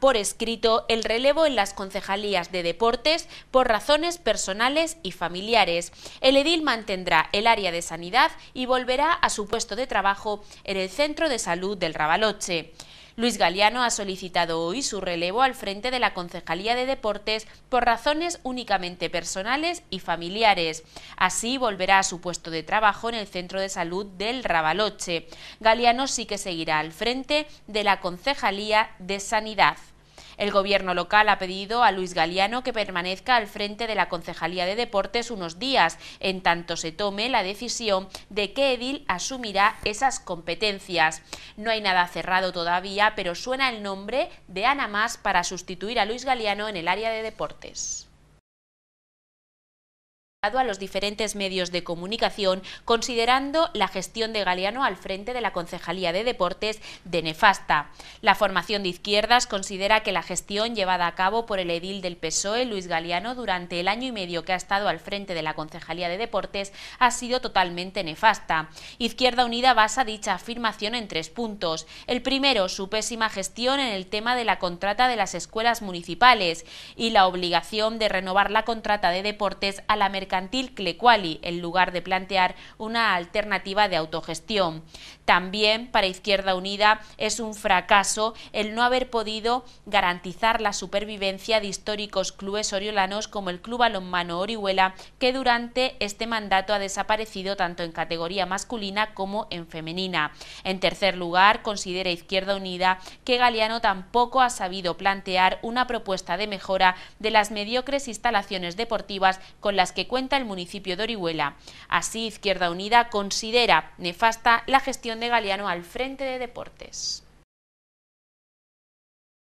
por escrito el relevo en las concejalías de deportes por razones personales y familiares. El edil mantendrá el área de sanidad y volverá a su puesto de trabajo en el centro de salud del Rabaloche. Luis Galeano ha solicitado hoy su relevo al frente de la Concejalía de Deportes por razones únicamente personales y familiares. Así volverá a su puesto de trabajo en el Centro de Salud del Rabaloche. Galeano sí que seguirá al frente de la Concejalía de Sanidad. El gobierno local ha pedido a Luis Galeano que permanezca al frente de la Concejalía de Deportes unos días, en tanto se tome la decisión de que edil asumirá esas competencias. No hay nada cerrado todavía, pero suena el nombre de Ana Más para sustituir a Luis Galeano en el área de deportes a los diferentes medios de comunicación, considerando la gestión de Galeano al frente de la Concejalía de Deportes de nefasta. La formación de izquierdas considera que la gestión llevada a cabo por el edil del PSOE, Luis Galeano, durante el año y medio que ha estado al frente de la Concejalía de Deportes, ha sido totalmente nefasta. Izquierda Unida basa dicha afirmación en tres puntos. El primero, su pésima gestión en el tema de la contrata de las escuelas municipales y la obligación de renovar la contrata de deportes a la mercancía cantil Clecuali, en lugar de plantear una alternativa de autogestión. También para Izquierda Unida es un fracaso el no haber podido garantizar la supervivencia de históricos clubes oriolanos como el Club Alonmano Orihuela, que durante este mandato ha desaparecido tanto en categoría masculina como en femenina. En tercer lugar, considera Izquierda Unida que Galeano tampoco ha sabido plantear una propuesta de mejora de las mediocres instalaciones deportivas con las que cuenta el municipio de Orihuela. Así, Izquierda Unida considera nefasta la gestión de Galeano al frente de deportes.